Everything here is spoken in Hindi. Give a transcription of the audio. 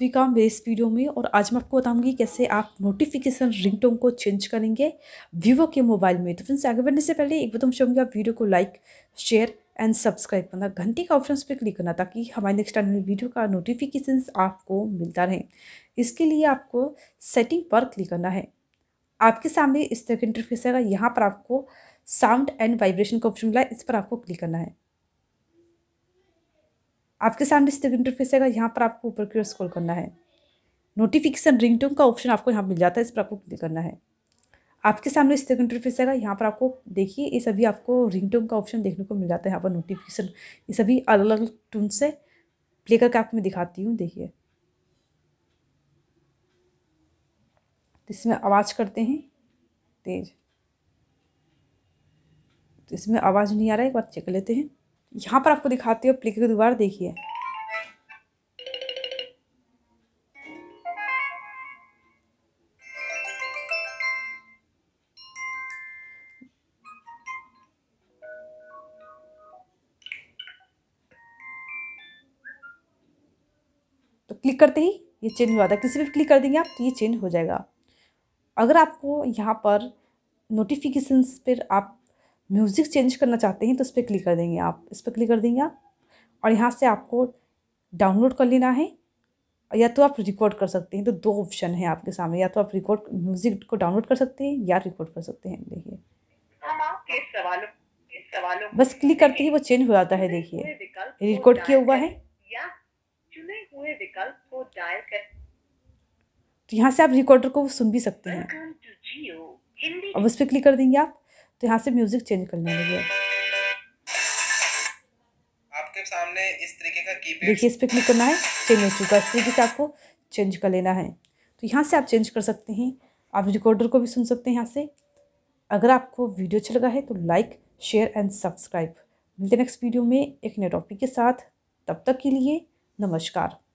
भी काम मेरे इस वीडियो में और आज मैं आपको बताऊंगी कैसे आप नोटिफिकेशन रिंगटोन को चेंज करेंगे वीवो के मोबाइल में तो फ्रेंड्स आगे बढ़ने से पहले एक बार तुम चाहूँगी आप वीडियो को लाइक शेयर एंड सब्सक्राइब करना घंटी का ऑप्शन पर क्लिक करना ताकि हमारे नेक्स्ट आने वीडियो का नोटिफिकेशन आपको मिलता रहे इसके लिए आपको सेटिंग पर क्लिक करना है आपके सामने इस तरह का इंटरफेस आएगा यहाँ पर आपको साउंड एंड वाइब्रेशन का ऑप्शन मिला इस पर आपको क्लिक करना है आपके सामने सीधे इंटरफेस आएगा यहाँ पर आपको ऊपर की ओर स्क्रॉल करना है नोटिफिकेशन रिंगटोन का ऑप्शन आपको यहाँ मिल जाता है इस पर आपको क्लिक करना है आपके सामने इस तरह इंटरफेस आएगा यहाँ पर आपको देखिए ये सभी आपको रिंगटोन का ऑप्शन देखने को मिल जाता है यहाँ पर नोटिफिकेशन ये सभी अलग अलग टून से प्ले करके आपको मैं दिखाती हूँ देखिए तो इसमें आवाज़ करते हैं तेज तो इसमें आवाज़ नहीं आ रहा है एक बार चेक लेते हैं यहाँ पर आपको दिखाती हूँ प्लिक की दीवार देखिए तो क्लिक करते ही ये चेंज हो जाता है किसी भी क्लिक कर देंगे आप तो ये चेंज हो जाएगा अगर आपको यहाँ पर नोटिफिकेशंस पर आप म्यूज़िक चेंज करना चाहते हैं तो इस पर क्लिक कर देंगे आप इस पर क्लिक कर देंगे आप और यहाँ से आपको डाउनलोड कर लेना है या तो आप रिकॉर्ड कर सकते हैं तो दो ऑप्शन है आपके सामने या तो आप रिकॉर्ड म्यूज़िक को डाउनलोड कर सकते हैं या रिकॉर्ड कर सकते हैं देखिए बस क्लिक करते ही वो चेंज हो जाता है देखिए रिकॉर्ड किया हुआ है तो यहाँ से आप रिकॉर्डर को सुन भी सकते हैं अब उस पर क्लिक कर देंगे आप तो यहाँ से म्यूज़िक चेंज करने लगे आपके सामने इस तरीके का की देखिए इस पर क्लिक करना है चेंज हो चुका इस तरीके से आपको चेंज कर लेना है तो यहाँ से आप चेंज कर सकते हैं आप रिकॉर्डर को भी सुन सकते हैं यहाँ से अगर आपको वीडियो अच्छा लगा है तो लाइक शेयर एंड सब्सक्राइब मिलते नेक्स्ट वीडियो में एक नए टॉपिक के साथ तब तक के लिए नमस्कार